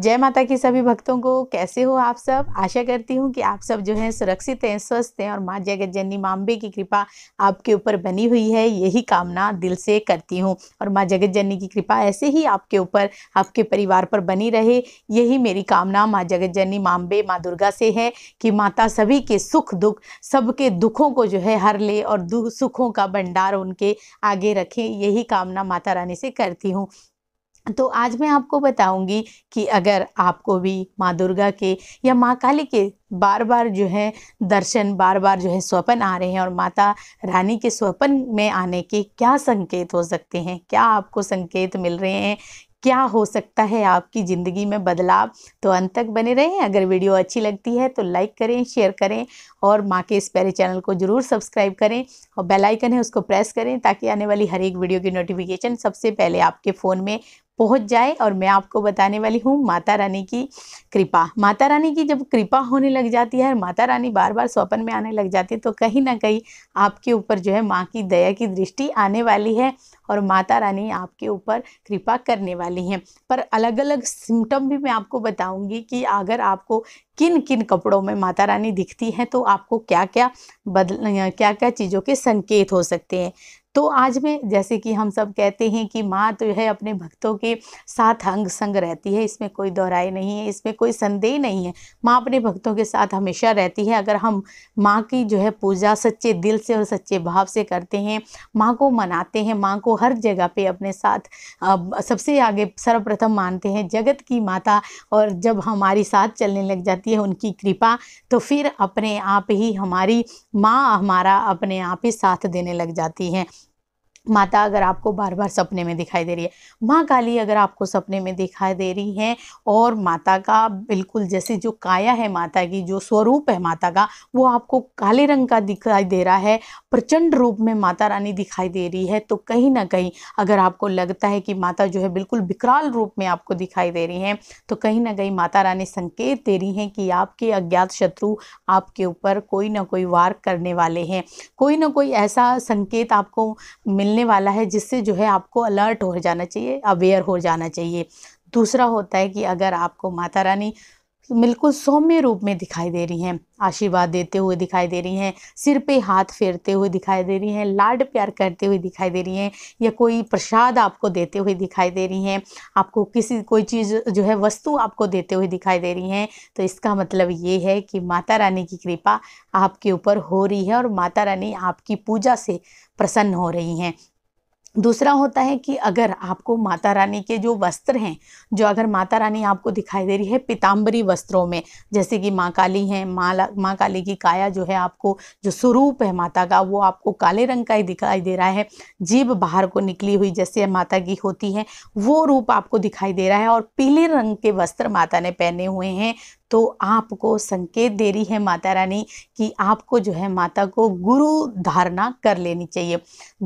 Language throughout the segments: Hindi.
जय माता की सभी भक्तों को कैसे हो आप सब आशा करती हूँ कि आप सब जो है सुरक्षित हैं स्वस्थ हैं और माँ जगत जननी माम्बे की कृपा आपके ऊपर बनी हुई है यही कामना दिल से करती हूँ और माँ जगत जननी की कृपा ऐसे ही आपके ऊपर आपके परिवार पर बनी रहे यही मेरी कामना माँ जगत जननी मांबे माँ दुर्गा से है कि माता सभी के सुख दुख सबके दुखों को जो है हर ले और सुखों का भंडार उनके आगे रखें यही कामना माता रानी से करती हूँ तो आज मैं आपको बताऊंगी कि अगर आपको भी माँ दुर्गा के या माँ काली के बार बार जो है दर्शन बार बार जो है स्वपन आ रहे हैं और माता रानी के स्वपन में आने के क्या संकेत हो सकते हैं क्या आपको संकेत मिल रहे हैं क्या हो सकता है आपकी ज़िंदगी में बदलाव तो अंत तक बने रहें अगर वीडियो अच्छी लगती है तो लाइक करें शेयर करें और माँ के इस प्यारे चैनल को ज़रूर सब्सक्राइब करें और बेल आइकन है उसको प्रेस करें ताकि आने वाली हर एक वीडियो की नोटिफिकेशन सबसे पहले आपके फ़ोन में पहुंच जाए और मैं आपको बताने वाली हूँ माता रानी की कृपा माता रानी की जब कृपा होने लग जाती है और माता रानी बार बार स्वप्न में आने लग जाती है तो कहीं ना कहीं आपके ऊपर जो है माँ की दया की दृष्टि आने वाली है और माता रानी आपके ऊपर कृपा करने वाली हैं पर अलग अलग सिम्टम भी मैं आपको बताऊंगी कि अगर आपको किन किन कपड़ों में माता रानी दिखती हैं तो आपको क्या क्या बदल क्या क्या चीज़ों के संकेत हो सकते हैं तो आज में जैसे कि हम सब कहते हैं कि माँ तो है अपने भक्तों के साथ अंग संग रहती है इसमें कोई दोहराई नहीं है इसमें कोई संदेह नहीं है माँ अपने भक्तों के साथ हमेशा रहती है अगर हम माँ की जो है पूजा सच्चे दिल से और सच्चे भाव से करते हैं माँ को मनाते हैं माँ को हर जगह पे अपने साथ सबसे आगे सर्वप्रथम मानते हैं जगत की माता और जब हमारी साथ चलने लग जाती है उनकी कृपा तो फिर अपने आप ही हमारी माँ हमारा अपने आप ही साथ देने लग जाती है माता अगर आपको बार बार सपने में दिखाई दे रही है माँ काली अगर आपको सपने में दिखाई दे रही है और माता का बिल्कुल जैसे जो काया है माता की जो स्वरूप है माता का वो आपको काले रंग का दिखाई दे रहा है प्रचंड रूप में माता रानी दिखाई दे रही है तो कहीं ना कहीं अगर आपको लगता है कि माता जो है बिल्कुल विकराल रूप में आपको दिखाई दे रही हैं तो कहीं ना कहीं माता रानी संकेत दे रही हैं कि आपके अज्ञात शत्रु आपके ऊपर कोई ना कोई वार करने वाले हैं कोई ना कोई ऐसा संकेत आपको मिल मिलने वाला है जिससे जो है आपको अलर्ट हो जाना चाहिए अवेयर हो जाना चाहिए दूसरा होता है कि अगर आपको माता रानी बिल्कुल सौम्य रूप में दिखाई दे रही हैं आशीर्वाद देते हुए दिखाई दे रही हैं सिर पे हाथ फेरते हुए दिखाई दे रही हैं लाड प्यार करते हुए दिखाई दे रही हैं या कोई प्रसाद आपको देते हुए दिखाई दे रही हैं आपको किसी कोई चीज़ जो है वस्तु आपको देते हुए दिखाई दे रही हैं तो इसका मतलब ये है कि माता रानी की कृपा आपके ऊपर हो रही है और माता रानी आपकी पूजा से प्रसन्न हो रही हैं दूसरा होता है कि अगर आपको माता रानी के जो वस्त्र हैं जो अगर माता रानी आपको दिखाई दे रही है पीताम्बरी वस्त्रों में जैसे कि माँ काली हैं माँ माँ काली की काया जो है आपको जो स्वरूप है माता का वो आपको काले रंग का ही दिखाई दे रहा है जीभ बाहर को निकली हुई जैसे माता की होती है वो रूप आपको दिखाई दे रहा है और पीले रंग के वस्त्र माता ने पहने हुए हैं तो आपको संकेत दे रही है माता रानी कि आपको जो है माता को गुरु धारणा कर लेनी चाहिए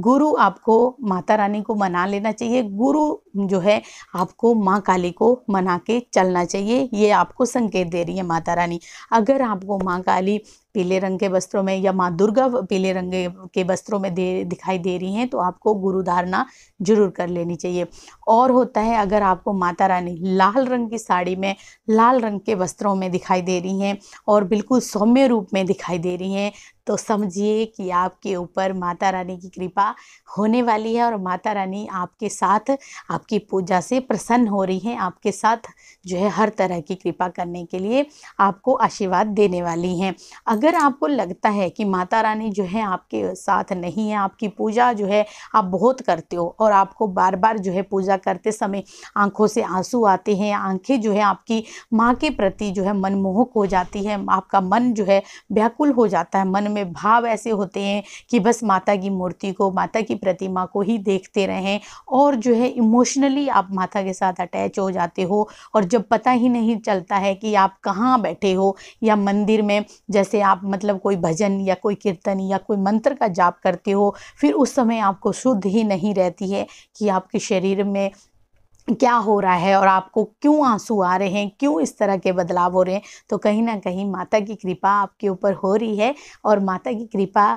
गुरु आपको माता रानी को मना लेना चाहिए गुरु जो है आपको माँ काली को मना के चलना चाहिए ये आपको संकेत दे रही है माता रानी अगर आपको माँ काली पीले रंग के वस्त्रों में या माँ दुर्गा पीले रंग के वस्त्रों में दे दिखाई दे रही हैं तो आपको गुरु धारणा जरूर कर लेनी चाहिए और होता है अगर आपको माता रानी लाल रंग की साड़ी में लाल रंग के वस्त्रों में दिखाई दे रही हैं और बिल्कुल सौम्य रूप में दिखाई दे रही हैं तो समझिए कि आपके ऊपर माता रानी की कृपा होने वाली है और माता रानी आपके साथ आपकी पूजा से प्रसन्न हो रही हैं आपके साथ जो है हर तरह की कृपा करने के लिए आपको आशीर्वाद देने वाली हैं अगर आपको लगता है कि माता रानी जो है आपके साथ नहीं है आपकी पूजा जो है आप बहुत करते हो और आपको बार बार जो है पूजा करते समय आंखों से आंसू आते हैं आंखें जो है आपकी माँ के प्रति जो है मनमोहक हो जाती है आपका मन जो है व्याकुल हो जाता है मन में भाव ऐसे होते हैं कि बस माता की मूर्ति को माता की प्रतिमा को ही देखते रहें और जो है इमोशनली आप माता के साथ अटैच हो जाते हो और जब पता ही नहीं चलता है कि आप कहाँ बैठे हो या मंदिर में जैसे आप मतलब कोई भजन या कोई कीर्तन या कोई मंत्र का जाप करते हो फिर उस समय आपको शुद्ध ही नहीं रहती है कि आपके शरीर में क्या हो रहा है और आपको क्यों आंसू आ रहे हैं क्यों इस तरह के बदलाव हो रहे हैं तो कहीं ना कहीं माता की कृपा आपके ऊपर हो रही है और माता की कृपा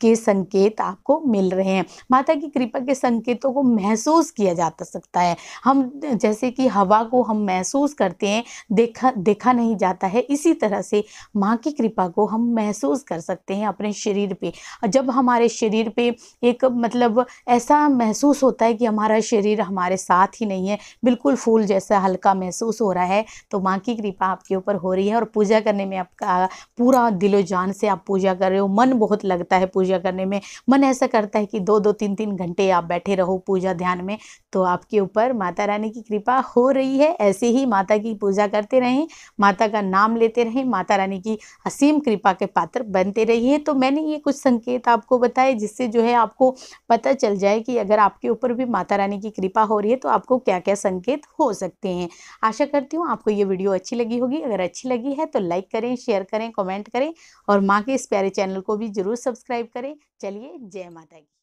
के संकेत आपको मिल रहे हैं माता की कृपा के संकेतों को महसूस किया जा तो सकता है हम जैसे कि हवा को हम महसूस करते हैं देखा देखा नहीं जाता है इसी तरह से माँ की कृपा को हम महसूस कर सकते हैं अपने शरीर पे जब हमारे शरीर पे एक मतलब ऐसा महसूस होता है कि हमारा शरीर हमारे साथ ही नहीं है बिल्कुल फूल जैसा हल्का महसूस हो रहा है तो माँ की कृपा आपके ऊपर हो रही है और पूजा करने में आपका पूरा दिलो जान से आप पूजा कर रहे हो मन बहुत लगता है पूजा करने में मन ऐसा करता है कि दो दो तीन तीन घंटे आप बैठे रहो पूजा ध्यान में तो आपके ऊपर माता रानी की कृपा हो रही है ऐसे ही माता की पूजा करते रहें माता का नाम लेते रहें माता रानी की असीम कृपा के पात्र बनते रहिए तो मैंने ये कुछ संकेत आपको बताए जिससे जो है आपको पता चल जाए कि अगर आपके ऊपर भी माता रानी की कृपा हो रही है तो आपको क्या क्या संकेत हो सकते हैं आशा करती हूँ आपको ये वीडियो अच्छी लगी होगी अगर अच्छी लगी है तो लाइक करें शेयर करें कमेंट करें और माँ के इस प्यारे चैनल को भी ज़रूर सब्सक्राइब सब्सक्राइब करें चलिए जय माता की